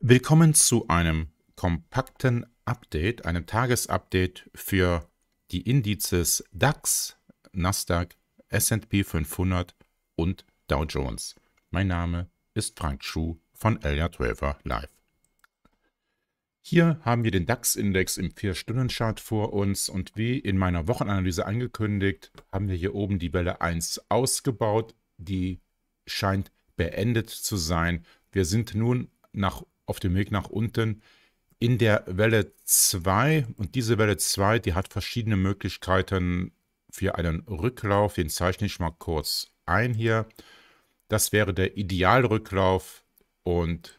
Willkommen zu einem kompakten Update, einem Tagesupdate für die Indizes DAX, Nasdaq, S&P 500 und Dow Jones. Mein Name ist Frank Schuh von Elliott Traver Live. Hier haben wir den DAX-Index im 4-Stunden-Chart vor uns und wie in meiner Wochenanalyse angekündigt, haben wir hier oben die Welle 1 ausgebaut. Die scheint beendet zu sein. Wir sind nun nach auf dem Weg nach unten in der Welle 2. Und diese Welle 2, die hat verschiedene Möglichkeiten für einen Rücklauf. Den zeichne ich mal kurz ein hier. Das wäre der Idealrücklauf und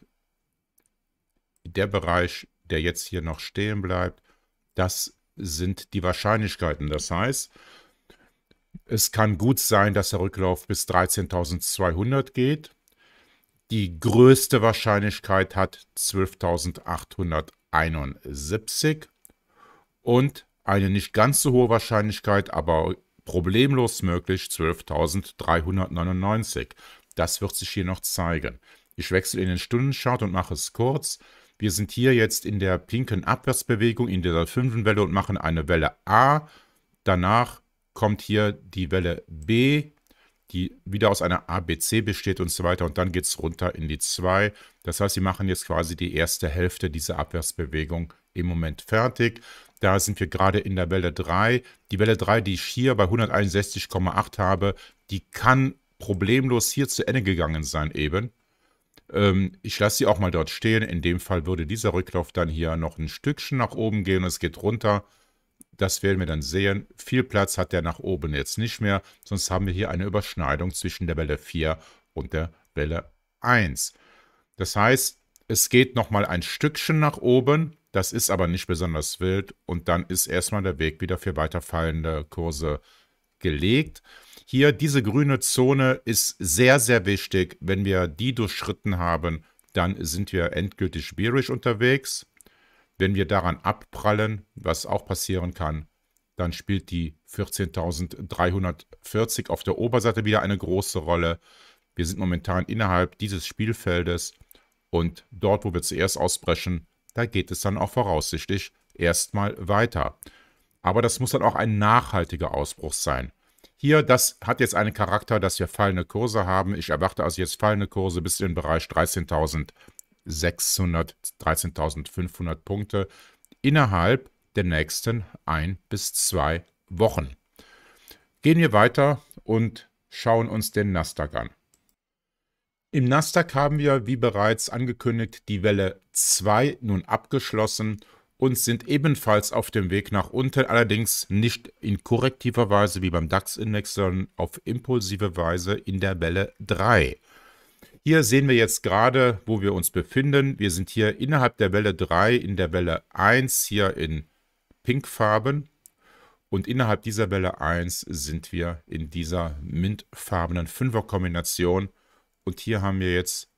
der Bereich, der jetzt hier noch stehen bleibt, das sind die Wahrscheinlichkeiten. Das heißt, es kann gut sein, dass der Rücklauf bis 13.200 geht die größte Wahrscheinlichkeit hat 12.871 und eine nicht ganz so hohe Wahrscheinlichkeit, aber problemlos möglich 12.399. Das wird sich hier noch zeigen. Ich wechsle in den Stundenchart und mache es kurz. Wir sind hier jetzt in der pinken Abwärtsbewegung, in dieser fünften Welle und machen eine Welle A. Danach kommt hier die Welle B die wieder aus einer ABC besteht und so weiter. Und dann geht es runter in die 2. Das heißt, sie machen jetzt quasi die erste Hälfte dieser Abwärtsbewegung im Moment fertig. Da sind wir gerade in der Welle 3. Die Welle 3, die ich hier bei 161,8 habe, die kann problemlos hier zu Ende gegangen sein eben. Ähm, ich lasse sie auch mal dort stehen. In dem Fall würde dieser Rücklauf dann hier noch ein Stückchen nach oben gehen und es geht runter das werden wir dann sehen. Viel Platz hat der nach oben jetzt nicht mehr, sonst haben wir hier eine Überschneidung zwischen der Welle 4 und der Welle 1. Das heißt, es geht nochmal ein Stückchen nach oben, das ist aber nicht besonders wild und dann ist erstmal der Weg wieder für weiterfallende Kurse gelegt. Hier diese grüne Zone ist sehr, sehr wichtig. Wenn wir die durchschritten haben, dann sind wir endgültig bearish unterwegs. Wenn wir daran abprallen, was auch passieren kann, dann spielt die 14.340 auf der Oberseite wieder eine große Rolle. Wir sind momentan innerhalb dieses Spielfeldes und dort, wo wir zuerst ausbrechen, da geht es dann auch voraussichtlich erstmal weiter. Aber das muss dann auch ein nachhaltiger Ausbruch sein. Hier, das hat jetzt einen Charakter, dass wir fallende Kurse haben. Ich erwarte also jetzt fallende Kurse bis in den Bereich 13.000. 613.500 Punkte innerhalb der nächsten ein bis zwei Wochen. Gehen wir weiter und schauen uns den Nasdaq an. Im Nasdaq haben wir, wie bereits angekündigt, die Welle 2 nun abgeschlossen und sind ebenfalls auf dem Weg nach unten, allerdings nicht in korrektiver Weise wie beim DAX-Index, sondern auf impulsive Weise in der Welle 3. Hier sehen wir jetzt gerade, wo wir uns befinden. Wir sind hier innerhalb der Welle 3 in der Welle 1 hier in Pinkfarben. Und innerhalb dieser Welle 1 sind wir in dieser mintfarbenen 5er Kombination. Und hier haben wir jetzt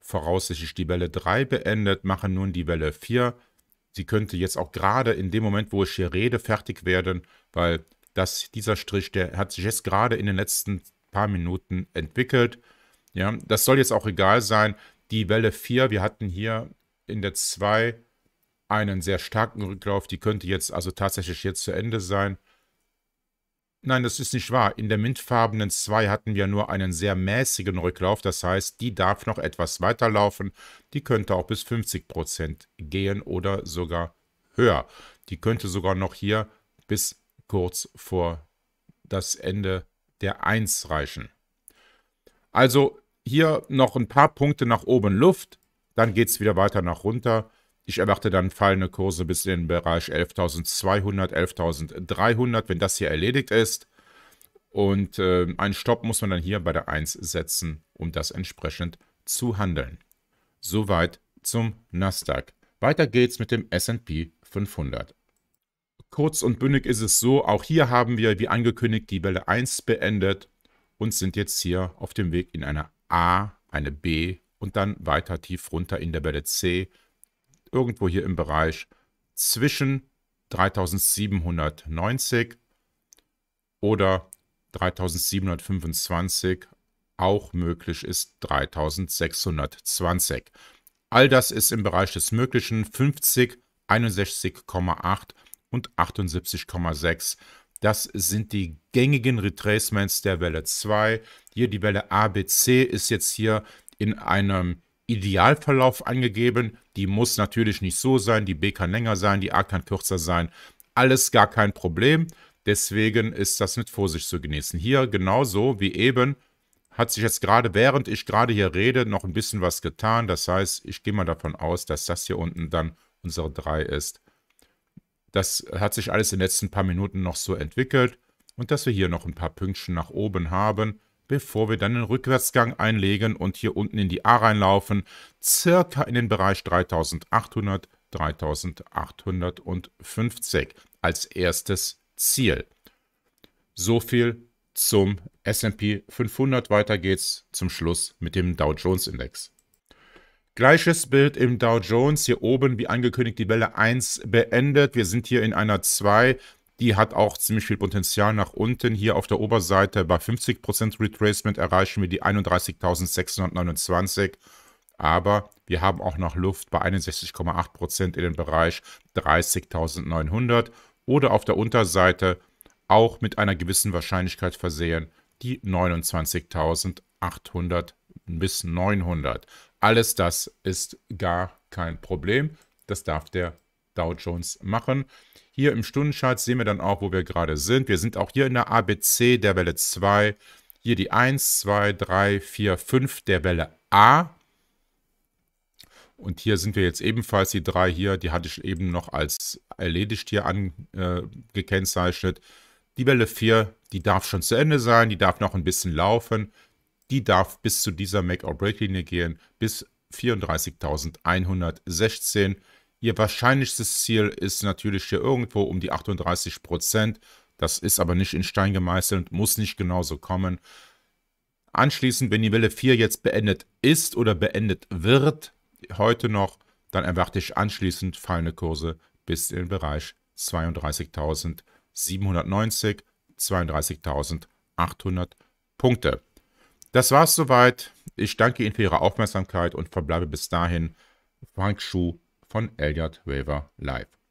voraussichtlich die Welle 3 beendet, machen nun die Welle 4. Sie könnte jetzt auch gerade in dem Moment, wo ich hier rede, fertig werden, weil das, dieser Strich, der hat sich jetzt gerade in den letzten paar Minuten entwickelt. Ja, das soll jetzt auch egal sein. Die Welle 4, wir hatten hier in der 2 einen sehr starken Rücklauf. Die könnte jetzt also tatsächlich jetzt zu Ende sein. Nein, das ist nicht wahr. In der mintfarbenen 2 hatten wir nur einen sehr mäßigen Rücklauf. Das heißt, die darf noch etwas weiterlaufen. Die könnte auch bis 50% gehen oder sogar höher. Die könnte sogar noch hier bis kurz vor das Ende der 1 reichen. Also hier noch ein paar Punkte nach oben Luft, dann geht es wieder weiter nach runter. Ich erwarte dann fallende Kurse bis in den Bereich 11.200, 11.300, wenn das hier erledigt ist. Und äh, einen Stopp muss man dann hier bei der 1 setzen, um das entsprechend zu handeln. Soweit zum Nasdaq. Weiter geht's mit dem S&P 500. Kurz und bündig ist es so, auch hier haben wir, wie angekündigt, die Welle 1 beendet und sind jetzt hier auf dem Weg in eine A, eine B und dann weiter tief runter in der Welle C, irgendwo hier im Bereich zwischen 3790 oder 3725 auch möglich ist 3620. All das ist im Bereich des Möglichen 50, 61,8 und 78,6. Das sind die gängigen Retracements der Welle 2. Hier die Welle ABC ist jetzt hier in einem Idealverlauf angegeben. Die muss natürlich nicht so sein. Die B kann länger sein, die A kann kürzer sein. Alles gar kein Problem. Deswegen ist das mit Vorsicht zu genießen. Hier genauso wie eben hat sich jetzt gerade, während ich gerade hier rede, noch ein bisschen was getan. Das heißt, ich gehe mal davon aus, dass das hier unten dann unsere 3 ist. Das hat sich alles in den letzten paar Minuten noch so entwickelt und dass wir hier noch ein paar Pünktchen nach oben haben, bevor wir dann den Rückwärtsgang einlegen und hier unten in die A reinlaufen, circa in den Bereich 3800, 3850 als erstes Ziel. So viel zum S&P 500. Weiter geht's zum Schluss mit dem Dow Jones Index. Gleiches Bild im Dow Jones. Hier oben, wie angekündigt, die Welle 1 beendet. Wir sind hier in einer 2. Die hat auch ziemlich viel Potenzial nach unten. Hier auf der Oberseite bei 50% Retracement erreichen wir die 31.629. Aber wir haben auch noch Luft bei 61,8% in den Bereich 30.900. Oder auf der Unterseite auch mit einer gewissen Wahrscheinlichkeit versehen die 29.800 bis 900. Alles das ist gar kein Problem. Das darf der Dow Jones machen. Hier im Stundenchart sehen wir dann auch, wo wir gerade sind. Wir sind auch hier in der ABC der Welle 2. Hier die 1, 2, 3, 4, 5 der Welle A. Und hier sind wir jetzt ebenfalls die 3 hier, die hatte ich eben noch als erledigt hier angekennzeichnet. Äh, die Welle 4, die darf schon zu Ende sein, die darf noch ein bisschen laufen. Die darf bis zu dieser Make-or-Break-Linie gehen, bis 34.116. Ihr wahrscheinlichstes Ziel ist natürlich hier irgendwo um die 38 Das ist aber nicht in Stein gemeißelt, muss nicht genauso kommen. Anschließend, wenn die Welle 4 jetzt beendet ist oder beendet wird, heute noch, dann erwarte ich anschließend fallende Kurse bis in den Bereich 32.790, 32.800 Punkte. Das war es soweit. Ich danke Ihnen für Ihre Aufmerksamkeit und verbleibe bis dahin Frank Schuh von Elliott Waver Live.